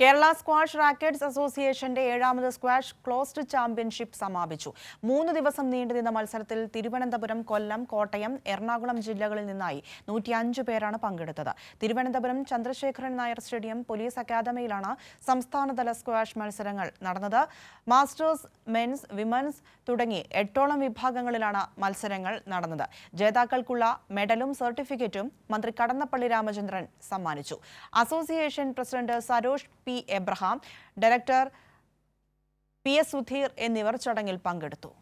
Kerala squash rackets അസോസിയേഷന്റെ ഏഴാമത് squash closed championship സമാപിച്ചു മൂന്ന് ദിവസം നീണ്ടുനിന്ന മത്സരത്തിൽ തിരുവനന്തപുരം കൊല്ലം കോട്ടയം എറണാകുളം ജില്ലകളിൽ നിന്നായി നൂറ്റിയഞ്ച് പേരാണ് പങ്കെടുത്തത് തിരുവനന്തപുരം ചന്ദ്രശേഖരൻ നായർ സ്റ്റേഡിയം പോലീസ് അക്കാദമിയിലാണ് സംസ്ഥാനതല സ്ക്വാഷ് മത്സരങ്ങൾ നടന്നത് മാസ്റ്റേഴ്സ് മെൻസ് വിമൻസ് തുടങ്ങി എട്ടോളം വിഭാഗങ്ങളിലാണ് മത്സരങ്ങൾ നടന്നത് ജേതാക്കൾക്കുള്ള മെഡലും സർട്ടിഫിക്കറ്റും മന്ത്രി കടന്നപ്പള്ളി രാമചന്ദ്രൻ സമ്മാനിച്ചു association president Sarosh P Abraham director P S Sudheer എന്നിവർ ചടങ്ങിൽ പങ്കെടുത്തു